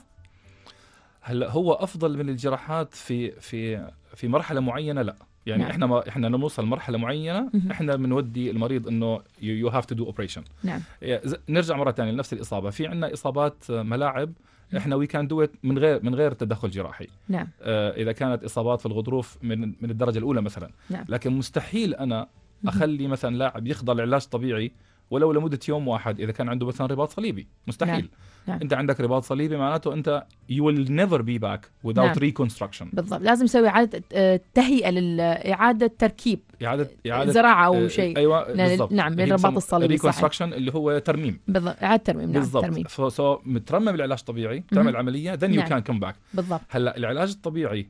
هلا هو افضل من الجراحات في في في مرحله معينه لا يعني نعم. احنا ما احنا نوصل مرحله معينه مم. احنا بنودي المريض انه يو هاف تو دو اوبريشن نعم إيه، نرجع مره ثانيه لنفس الاصابه في عندنا اصابات آه، ملاعب احنا وي كان دو من غير من غير تدخل جراحي نعم آه اذا كانت اصابات في الغضروف من من الدرجه الاولى مثلا نعم. لكن مستحيل انا اخلي مثلا لاعب يخضع لعلاج طبيعي ولو لمده يوم واحد اذا كان عنده مثلا رباط صليبي مستحيل نعم. نعم. انت عندك رباط صليبي معناته انت يو ويل نيفر بي باك without ريكونستراكشن نعم. بالضبط لازم يسوي اعاده آه، تهيئه لاعاده تركيب اعاده اعاده زراعه او آه، شيء ايوه بالضبط نعم للرباط الصليبي ريكونستراكشن اللي هو ترميم بالضبط اعاده ترميم نعم بالضبط ترميم سو so, so, مترمم العلاج الطبيعي تعمل عمليه then you نعم. can come back بالضبط هلا العلاج الطبيعي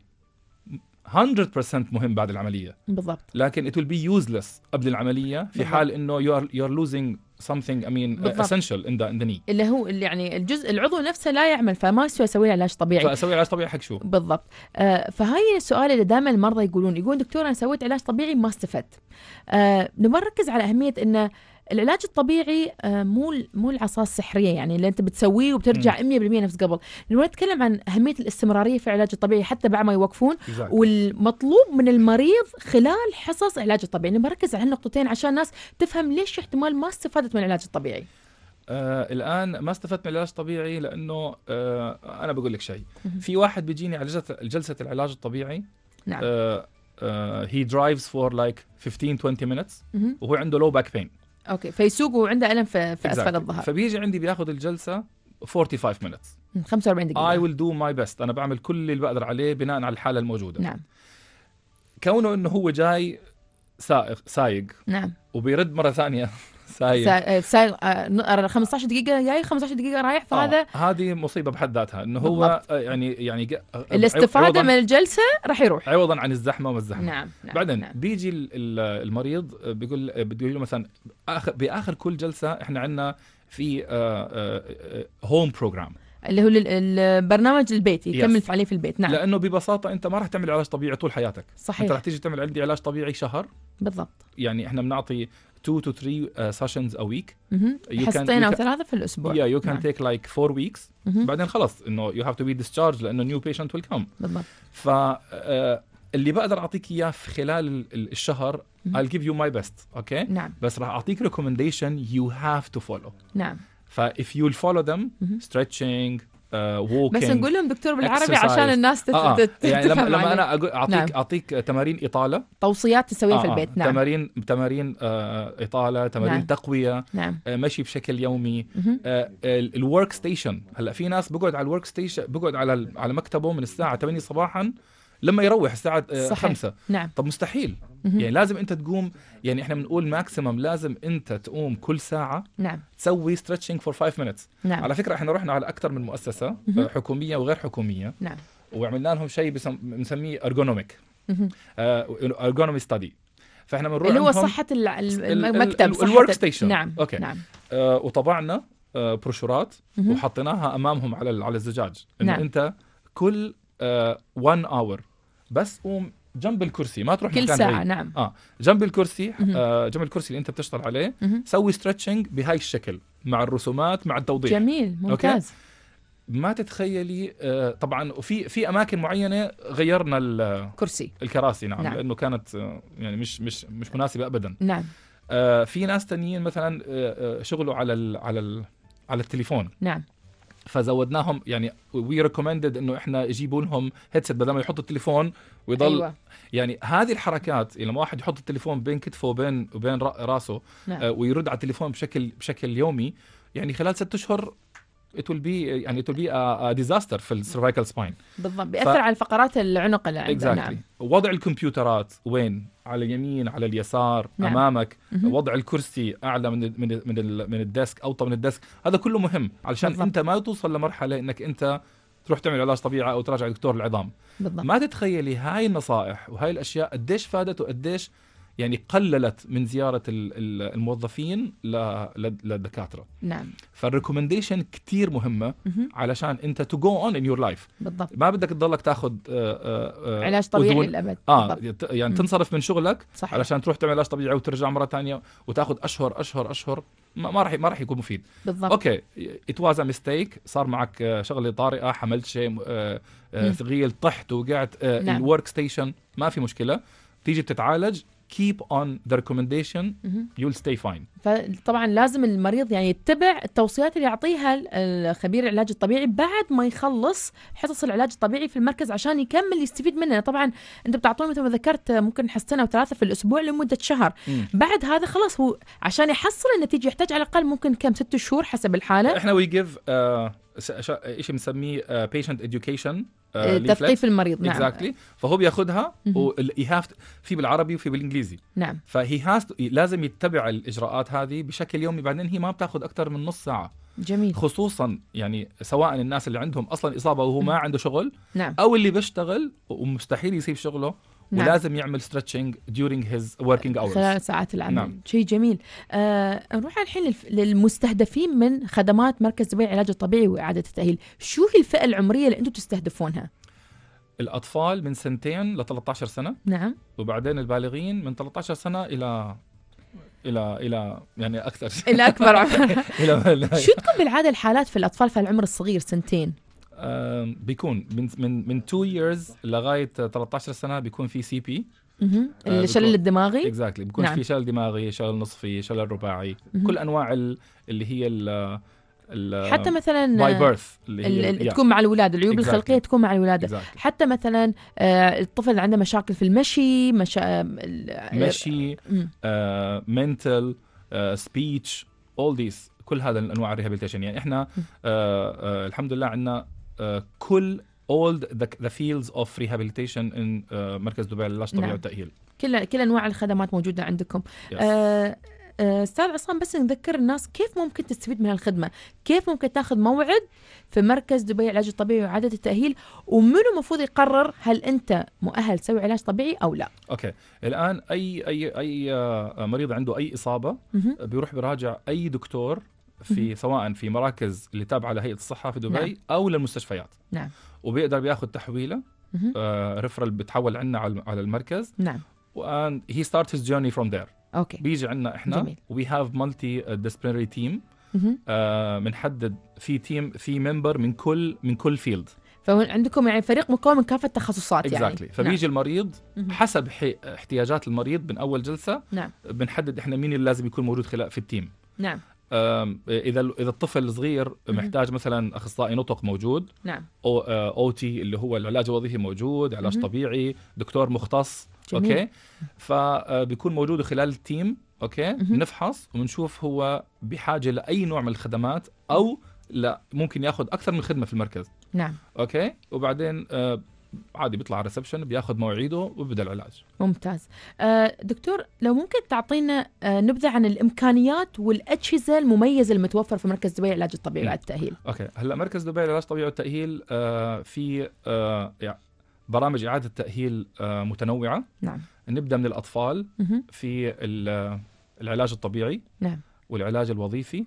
100% مهم بعد العمليه بالضبط لكن it will be useless قبل العمليه في بالضبط. حال انه يو ار losing something I mean بالضبط. essential in the in the knee اللي هو اللي يعني الجزء العضو نفسه لا يعمل فما اسوي علاج طبيعي فاسوي علاج طبيعي حق شو بالضبط آه فهاي السؤال اللي دائما المرضى يقولون يقولون دكتور انا سويت علاج طبيعي ما استفدت آه نبغى نركز على اهميه انه العلاج الطبيعي آه، مو مو العصا السحريه يعني اللي انت بتسويه وبترجع 100% نفس قبل، لما نتكلم عن اهميه الاستمراريه في العلاج الطبيعي حتى بعد ما يوقفون exactly. والمطلوب من المريض خلال حصص العلاج الطبيعي، يعني بركز على النقطتين عشان الناس تفهم ليش احتمال ما استفادت من العلاج الطبيعي. آه الان ما استفدت من العلاج الطبيعي لانه آه انا بقول لك شيء، في واحد بيجيني على جلسه العلاج الطبيعي نعم آه هي درايفز فور لايك 15 20 مينتس وهو عنده لو باك بين اوكي فيسوق وعنده الم في, في اسفل الظهر فبيجي عندي بياخذ الجلسه 45 minutes 45 دقيقه اي ويل دو ماي بيست انا بعمل كل اللي بقدر عليه بناء على الحاله الموجوده نعم كونه انه هو جاي سائق سايق نعم وبيرد مره ثانيه سايق سايق 15 دقيقه جاي 15 دقيقه رايح آه، فهذا هذه مصيبه بحد ذاتها انه هو آه، يعني يعني آه، الاستفاده من الجلسه راح يروح عوضا عن الزحمه والزحمه نعم, نعم بعدين نعم. بيجي المريض بيقول بيقول له مثلا آخر باخر كل جلسه احنا عندنا في هوم بروجرام اللي هو البرنامج البيتي يكمل yes. عليه في البيت نعم لانه ببساطه انت ما راح تعمل علاج طبيعي طول حياتك صحيح انت راح تيجي تعمل عندي علاج طبيعي شهر بالضبط يعني احنا بنعطي 2 to 3 سيشنز ا ويك حصتين او ثلاثه في الاسبوع يا يو كان تيك لايك 4 ويكس بعدين خلص انه يو هاف تو بي ديسشارج لانه نيو بيشنت ويل كم بالضبط ف آه، اللي بقدر اعطيك اياه في خلال الشهر I'll give you my best okay نعم بس راح اعطيك recommendation you have to follow نعم ف if you'll follow them stretching ووكينج آه، بس نقول لهم دكتور بالعربي exercise. عشان الناس تت... آه،, آه. تت... يعني لما, لما انا اعطيك نعم. اعطيك تمارين اطاله توصيات تسويها آه. في آه. البيت نعم تمارين تمارين آه اطاله تمارين نعم. تقويه نعم. آه مشي بشكل يومي آه الورك ستيشن هلا في ناس بقعد على الورك ستيشن بقعد على على مكتبه من الساعه 8 صباحا لما يروح الساعه آه، خمسة نعم. طب مستحيل مهم. يعني لازم انت تقوم يعني احنا بنقول ماكسيمم لازم انت تقوم كل ساعه نعم. تسوي ستريتشينج فور فايف مينتس نعم. على فكره احنا رحنا على اكثر من مؤسسه مهم. حكوميه وغير حكوميه نعم. وعملنا لهم شيء بنسميه ارجونوميك ارجونومي ستادي فاحنا بنروح اللي هو صحه المكتب الورك ستيشن نعم اوكي نعم. آه وطبعنا آه بروشورات وحطيناها امامهم على على الزجاج انه نعم. انت كل 1 آه، اور بس قوم جنب الكرسي ما تروح كل مكان ساعة بعيد. نعم اه جنب الكرسي آه جنب الكرسي اللي انت بتشتغل عليه سوي ستريتشنج بهاي الشكل مع الرسومات مع التوضيح جميل ممتاز أوكي؟ ما تتخيلي آه طبعا وفي في اماكن معينه غيرنا الكرسي الكراسي نعم, نعم. لانه كانت آه، يعني مش مش مش مناسبه ابدا نعم آه في ناس تانيين مثلا آه، شغلوا على الـ على الـ على التليفون نعم فزودناهم يعني وي ريكومندد انه احنا يجيبوا لهم هيدسيت بدل ما يحطوا التليفون ويضل أيوة. يعني هذه الحركات يعني لما واحد يحط التليفون بين كتفه وبين وبين راسه نعم. آه، ويرد على التليفون بشكل بشكل يومي يعني خلال ست اشهر it will be يعني it will be a, a disaster في السيرفايكال سباين بالضبط بيأثر ف... على الفقرات العنق اللي عندنا exactly. نعم. وضع الكمبيوترات وين على اليمين على اليسار نعم. امامك م-م. وضع الكرسي اعلى من من من, من الديسك اوطى من الديسك هذا كله مهم علشان بالضبط. انت ما توصل لمرحله انك انت تروح تعمل علاج طبيعي او تراجع دكتور العظام بالضبط. ما تتخيلي هاي النصائح وهاي الاشياء قديش فادت وقديش يعني قللت من زياره الموظفين للدكاتره نعم فالريكومنديشن كثير مهمه علشان انت تو جو اون ان يور لايف بالضبط ما بدك تضلك تاخذ آه، آه، آه، علاج طبيعي للابد اه بالضبط. يعني م-م. تنصرف من شغلك صحيح. علشان تروح تعمل علاج طبيعي وترجع مره ثانيه وتاخذ اشهر اشهر اشهر ما راح ما راح يكون مفيد بالضبط اوكي ات واز ميستيك صار معك شغله طارئه حملت شيء ثقيل طحت وقعت نعم. الورك ستيشن ما في مشكله تيجي بتتعالج keep on the recommendation you'll stay fine فطبعا لازم المريض يعني يتبع التوصيات اللي يعطيها خبير العلاج الطبيعي بعد ما يخلص حصص العلاج الطبيعي في المركز عشان يكمل يستفيد منه طبعا انت بتعطونه مثل ما ذكرت ممكن حصتين او ثلاثه في الاسبوع لمده شهر بعد هذا خلاص هو عشان يحصل النتيجه يحتاج على الاقل ممكن كم ست شهور حسب الحاله احنا وي جيف شيء بنسميه بيشنت آه، اديوكيشن آه، آه، تثقيف المريض نعم exactly. فهو بياخذها في بالعربي وفي بالانجليزي نعم فهي هاز لازم يتبع الاجراءات هذه بشكل يومي بعدين هي ما بتاخذ اكثر من نص ساعه جميل خصوصا يعني سواء الناس اللي عندهم اصلا اصابه وهو ما عنده شغل نعم. او اللي بيشتغل ومستحيل يسيب شغله نعم. ولازم يعمل ستريتشنج ديورينج هيز وركينج اورز خلال ساعات العمل نعم. شيء جميل آه نروح الحين للمستهدفين من خدمات مركز دبي العلاج الطبيعي واعاده التاهيل شو هي الفئه العمريه اللي انتم تستهدفونها الاطفال من سنتين ل 13 سنه نعم وبعدين البالغين من 13 سنه الى الى الى يعني اكثر الى اكبر عمر شو تكون بالعاده الحالات في الاطفال في العمر الصغير سنتين بيكون من من من 2 years لغايه 13 سنه بيكون في سي بي الشلل الدماغي اكزاكتلي exactly. بيكون نعم. في شلل دماغي شلل نصفي شلل رباعي كل انواع اللي هي ال حتى مثلا باي آه، بيرث اللي هي تكون مع الولاده العيوب exactly. الخلقيه تكون مع الولاده exactly. حتى مثلا آه، الطفل عنده مشاكل في المشي مشا... آه، مشي منتل سبيتش اول ذيس كل هذا الانواع الريهابيليتيشن يعني احنا آه آه الحمد لله عندنا آه، كل اولد ذا فيلدز اوف ريهابيليتيشن ان مركز دبي للعلاج الطبيعي نعم. والتأهيل كل كل انواع الخدمات موجوده عندكم yes. آه،, آه استاذ عصام بس نذكر الناس كيف ممكن تستفيد من هالخدمه كيف ممكن تاخذ موعد في مركز دبي للعلاج الطبيعي واعاده التاهيل ومنو المفروض يقرر هل انت مؤهل تسوي علاج طبيعي او لا اوكي الان اي اي اي آه، مريض عنده اي اصابه بيروح بيراجع اي دكتور في سواء في مراكز اللي تابعه لهيئه الصحه في دبي نعم. او للمستشفيات نعم وبيقدر ياخذ تحويله آه ريفرال بتحول عندنا على المركز نعم وان هي ستارت هيز جيرني فروم ذير اوكي بيجي عندنا احنا وي هاف مالتي ديسبلينري تيم بنحدد في تيم في ممبر من كل من كل فيلد فعندكم يعني فريق مكون من كافه التخصصات يعني. exactly. يعني فبيجي نعم. المريض حسب احتياجات المريض من اول جلسه نعم بنحدد احنا مين اللي لازم يكون موجود خلال في التيم نعم اذا اذا الطفل صغير محتاج مثلا اخصائي نطق موجود نعم او آه، او تي اللي هو العلاج الوظيفي موجود علاج طبيعي دكتور مختص جميل. اوكي فبيكون آه، موجود خلال التيم اوكي نفحص وبنشوف هو بحاجه لاي نوع من الخدمات او لا ممكن ياخذ اكثر من خدمه في المركز نعم اوكي وبعدين آه، عادي بيطلع على الريسبشن بياخذ مواعيده وبيبدا العلاج ممتاز آه، دكتور لو ممكن تعطينا آه، نبذه عن الامكانيات والاجهزه المميزه المتوفره في مركز دبي للعلاج الطبيعي والتاهيل اوكي هلا مركز دبي للعلاج الطبيعي والتاهيل آه، في برامج اعاده تاهيل متنوعه نعم نبدا من الاطفال في العلاج الطبيعي نعم والعلاج الوظيفي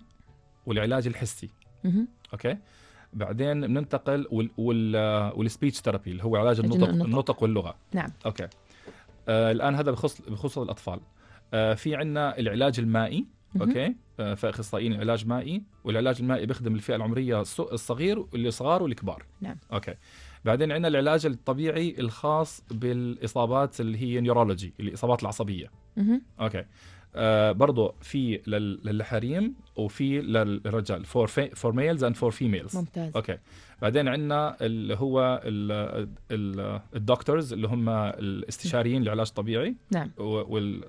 والعلاج الحسي اوكي بعدين بننتقل وال وال والسبيتش ثيرابي اللي هو علاج النطق النطق, النطق واللغه نعم اوكي آه الان هذا بخص بخصوص الاطفال آه في عندنا العلاج المائي اوكي آه فاخصائيين العلاج مائي والعلاج المائي بيخدم الفئه العمريه الصغير الصغار والكبار نعم اوكي بعدين عندنا العلاج الطبيعي الخاص بالاصابات اللي هي نيورولوجي الاصابات العصبيه اوكي آه، برضه في للحريم وفي للرجال فور فور ميلز اند فور فيميلز ممتاز اوكي بعدين عندنا اللي هو الدكتورز اللي هم الاستشاريين للعلاج الطبيعي نعم وال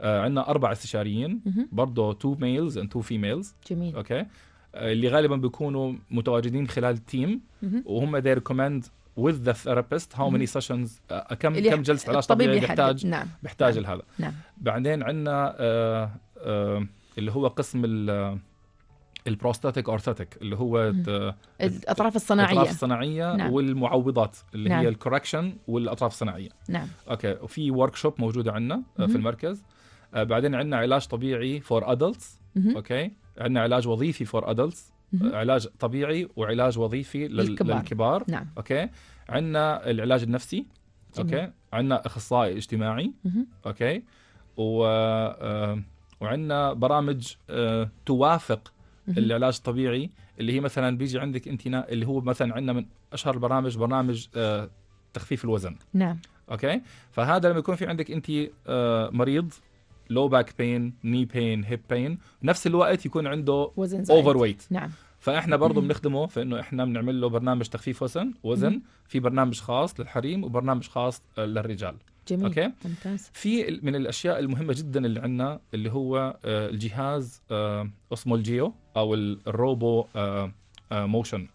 آه، عندنا اربع استشاريين برضه تو ميلز اند تو فيميلز جميل اوكي اللي غالبا بيكونوا متواجدين خلال تيم وهم they ريكومند with the therapist how many sessions uh, كم كم جلسه علاج طبيعي بيحتاج نعم. بيحتاج نعم. لهذا نعم. بعدين عندنا آه، آه، اللي هو قسم البروستاتيك اورثاتيك اللي هو الاطراف الصناعيه الاطراف الصناعيه نعم. والمعوضات اللي نعم. هي الكوركشن والاطراف الصناعيه نعم اوكي وفي ورك شوب موجوده عندنا في المركز بعدين عندنا علاج طبيعي فور ادلتس اوكي عندنا علاج وظيفي فور ادلتس علاج طبيعي وعلاج وظيفي للكبار, للكبار. نعم. اوكي عندنا العلاج النفسي جميل. اوكي عندنا اخصائي اجتماعي مه. اوكي و آه، وعندنا برامج آه، توافق العلاج الطبيعي اللي هي مثلا بيجي عندك انت اللي هو مثلا عندنا من اشهر البرامج برنامج آه، تخفيف الوزن نعم اوكي فهذا لما يكون في عندك انت مريض لو باك بين ني بين هيب بين بنفس الوقت يكون عنده وزن اوفر ويت نعم فاحنا برضه بنخدمه في انه احنا بنعمل له برنامج تخفيف وزن وزن في برنامج خاص للحريم وبرنامج خاص آه، للرجال جميل أوكي؟ ممتاز في من الاشياء المهمه جدا اللي عندنا اللي هو آه، الجهاز آه، اسمه الجيو او الروبو موشن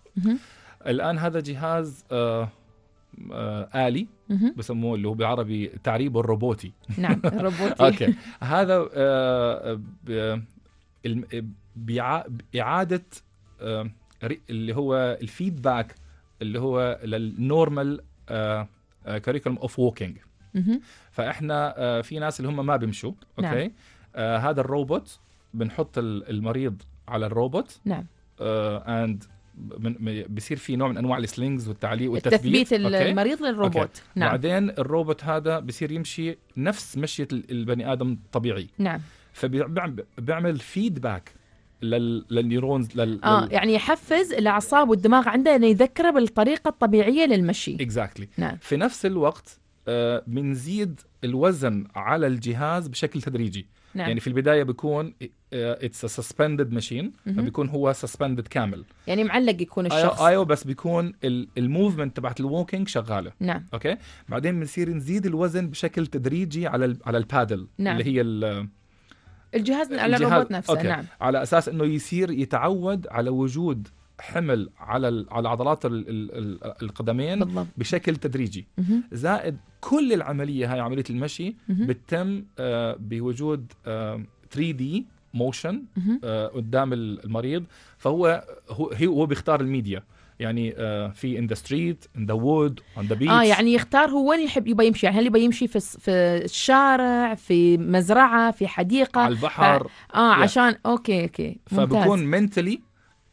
الان هذا جهاز آه، آلي بسموه اللي هو بالعربي تعريب الروبوتي نعم الروبوتي اوكي هذا آه، بإعادة آه، اللي هو الفيدباك اللي هو للنورمال كريكولم اوف ووكينج فاحنا في ناس اللي هم ما بيمشوا نعم. اوكي نعم. هذا الروبوت بنحط المريض على الروبوت نعم اند من بيصير في نوع من انواع السلينجز والتعليق والتثبيت تثبيت المريض للروبوت أوكي. نعم بعدين الروبوت هذا بصير يمشي نفس مشيه البني ادم الطبيعي نعم فبيعمل فيدباك لل... للنيورونز لل... اه يعني يحفز الاعصاب والدماغ عنده انه يذكره بالطريقه الطبيعيه للمشي اكزاكتلي exactly. نعم. في نفس الوقت آه، بنزيد الوزن على الجهاز بشكل تدريجي نعم. يعني في البدايه بيكون اتس سسبندد ماشين فبيكون هو سسبندد كامل يعني معلق يكون الشخص ايوه آيو بس بيكون الموفمنت تبعت الووكينج شغاله نعم اوكي بعدين بنصير نزيد الوزن بشكل تدريجي على على البادل نعم. اللي هي ال الجهاز على الروبوت نفسه أوكي. نعم على اساس انه يصير يتعود على وجود حمل على على عضلات القدمين بالضبط. بشكل تدريجي مه. زائد كل العمليه هاي عمليه المشي بتتم آه، بوجود 3 دي موشن قدام المريض فهو هو بيختار الميديا يعني آه، في ان ذا ستريت ان ذا وود اون ذا بيتش اه يعني يختار هو وين يحب يبى يمشي يعني هل يبى يمشي في في الشارع في مزرعه في حديقه على البحر ف... اه yeah. عشان اوكي اوكي فبكون منتلي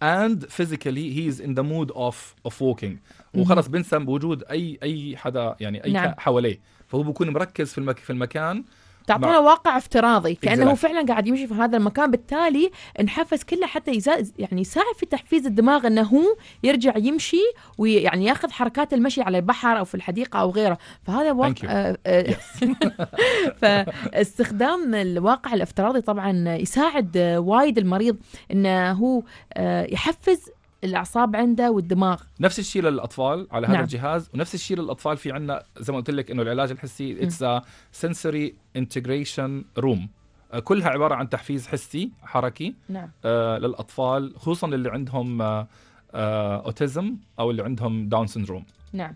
and physically he is in the mood of of walking وخلص بنسى بوجود اي اي حدا يعني اي نعم. حواليه فهو بيكون مركز في المك في المكان تعطونا نعم. واقع افتراضي كانه هو فعلا قاعد يمشي في هذا المكان بالتالي نحفز كله حتى يعني يساعد في تحفيز الدماغ انه هو يرجع يمشي ويعني ياخذ حركات المشي على البحر او في الحديقه او غيره فهذا واقع آه، آه، فاستخدام الواقع الافتراضي طبعا يساعد وايد المريض انه هو آه، يحفز الاعصاب عنده والدماغ نفس الشيء للاطفال على هذا نعم. الجهاز ونفس الشيء للاطفال في عندنا زي ما قلت لك انه العلاج الحسي اتس سنسوري انتجريشن روم كلها عباره عن تحفيز حسي حركي نعم. آه للاطفال خصوصا اللي عندهم آه آه اوتيزم او اللي عندهم داون سندروم نعم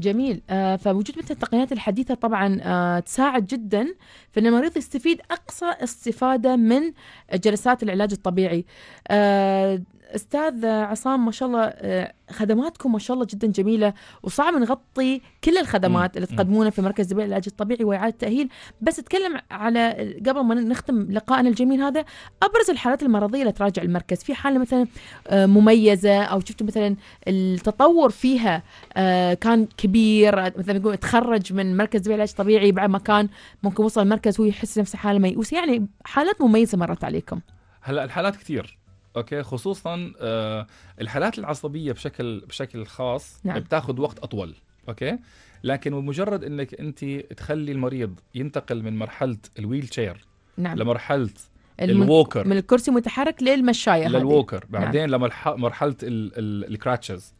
جميل آه فوجود مثل التقنيات الحديثه طبعا آه تساعد جدا في ان المريض يستفيد اقصى استفاده من جلسات العلاج الطبيعي آه استاذ عصام ما شاء الله آه، خدماتكم ما شاء الله جدا جميله وصعب نغطي كل الخدمات اللي تقدمونها في مركز دبي للعلاج الطبيعي واعاده التاهيل بس اتكلم على قبل ما نختم لقائنا الجميل هذا ابرز الحالات المرضيه اللي تراجع المركز في حاله مثلا آه، مميزه او شفتوا مثلا التطور فيها آه، كان كبير مثلا يقول تخرج من مركز دبي للعلاج الطبيعي بعد ما كان ممكن وصل المركز هو يحس نفسه حاله ميؤوس يعني حالات مميزه مرت عليكم هلا الحالات كثير اوكي خصوصا آه الحالات العصبيه بشكل بشكل خاص نعم. بتاخذ وقت اطول اوكي لكن بمجرد انك انت تخلي المريض ينتقل من مرحله الويل تشير نعم. لمرحله الم... الووكر من الكرسي المتحرك للمشايه للووكر نعم. بعدين نعم. لمرحله الكراتشز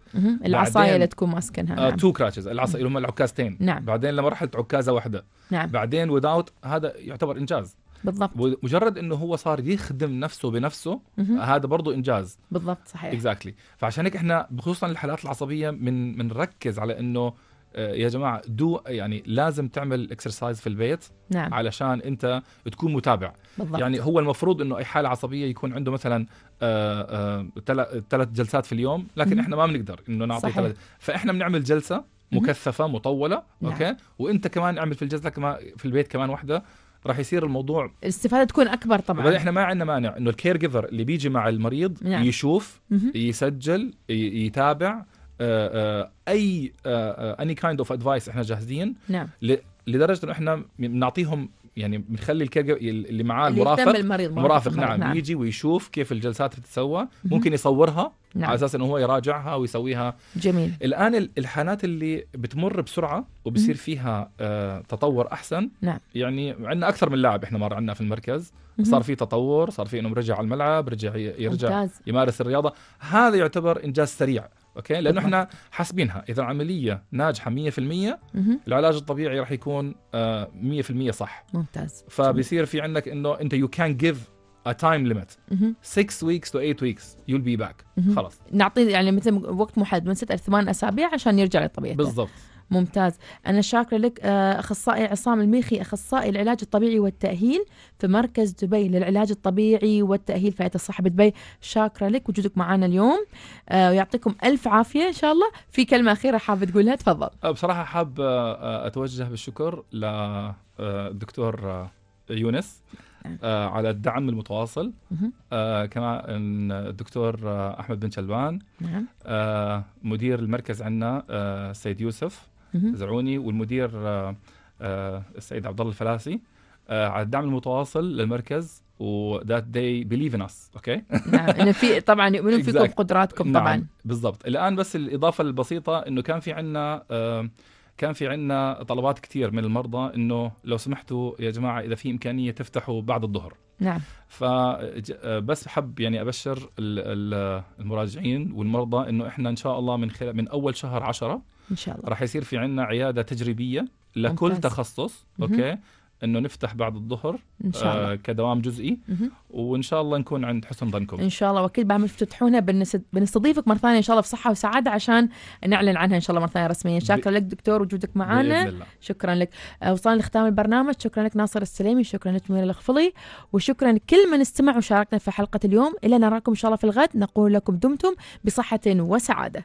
العصايه اللي تكون ماسكنها آه، نعم. تو كراتشز العصا اللي هم العكازتين نعم. بعدين لمرحله عكازه واحده نعم. بعدين وداوت هذا يعتبر انجاز بالضبط مجرد انه هو صار يخدم نفسه بنفسه مهم. هذا برضه انجاز بالضبط صحيح اكزاكتلي exactly. فعشان هيك احنا بخصوصا الحالات العصبيه من بنركز على انه آه، يا جماعه دو يعني لازم تعمل اكسرسايز في البيت نعم. علشان انت تكون متابع بالضبط. يعني هو المفروض انه اي حاله عصبيه يكون عنده مثلا ثلاث آه، آه، جلسات في اليوم لكن مم. احنا ما بنقدر انه نعطي ثلاث فاحنا بنعمل جلسه مكثفه مطوله نعم. اوكي وانت كمان اعمل في الجلسه كمان في البيت كمان واحده راح يصير الموضوع الاستفاده تكون اكبر طبعا بعدين احنا ما عندنا مانع انه الكير جيفر اللي بيجي مع المريض نعم. يشوف مهم. يسجل يتابع آه، آه، اي اني كايند اوف ادفايس احنا جاهزين نعم لدرجه انه احنا بنعطيهم يعني بنخلي الكير اللي معاه المرافق المريض المرافق نعم, نعم يجي ويشوف كيف الجلسات بتتسوى ممكن يصورها نعم. على اساس انه هو يراجعها ويسويها جميل الان الحالات اللي بتمر بسرعه وبصير فيها آه تطور احسن نعم يعني عندنا اكثر من لاعب احنا مر عندنا في المركز صار في تطور صار في انه رجع على الملعب رجع يرجع ممتاز. يمارس الرياضه هذا يعتبر انجاز سريع اوكي لانه احنا حاسبينها اذا العمليه ناجحه 100% العلاج الطبيعي راح يكون 100% آه، صح ممتاز فبيصير في عندك انه انت يو كان جيف a time limit 6 weeks to 8 weeks you'll be back خلاص نعطيه يعني مثل وقت محدد من 6 ل 8 اسابيع عشان يرجع لطبيعته بالضبط ممتاز أنا شاكرة لك آه، أخصائي عصام الميخي أخصائي العلاج الطبيعي والتأهيل في مركز دبي للعلاج الطبيعي والتأهيل في عيادة الصحة بدبي شاكرة لك وجودك معنا اليوم ويعطيكم آه، ألف عافية إن شاء الله في كلمة أخيرة حاب تقولها تفضل أه، بصراحة حاب أتوجه بالشكر للدكتور يونس نعم. على الدعم المتواصل كما الدكتور احمد بن شلبان نعم مدير المركز عندنا السيد يوسف زعوني والمدير آه، آه، السيد عبد الله الفلاسي آه، على الدعم المتواصل للمركز وذات they believe in us اوكي نعم انه في طبعا يؤمنون فيكم بقدراتكم نعم، طبعا نعم بالضبط الان بس الاضافه البسيطه انه كان في عندنا كان في عندنا طلبات كثير من المرضى انه لو سمحتوا يا جماعه اذا في امكانيه تفتحوا بعد الظهر نعم فبس حب يعني ابشر المراجعين والمرضى انه احنا ان شاء الله من خلال من اول شهر 10 ان شاء الله راح يصير في عندنا عياده تجريبيه لكل ممتاز. تخصص اوكي انه نفتح بعد الظهر ان شاء الله آه كدوام جزئي مه. وان شاء الله نكون عند حسن ظنكم ان شاء الله واكيد بعمل تفتحونا بنستضيفك مره ثانيه ان شاء الله في صحه وسعاده عشان نعلن عنها ان شاء الله مره ثانيه رسميا شكرا ب... لك دكتور وجودك معنا شكرا لك آه وصلنا لختام البرنامج شكرا لك ناصر السليمي شكرا لك منير الخفلي وشكرا لكل من استمع وشاركنا في حلقه اليوم الى نراكم ان شاء الله في الغد نقول لكم دمتم بصحه وسعاده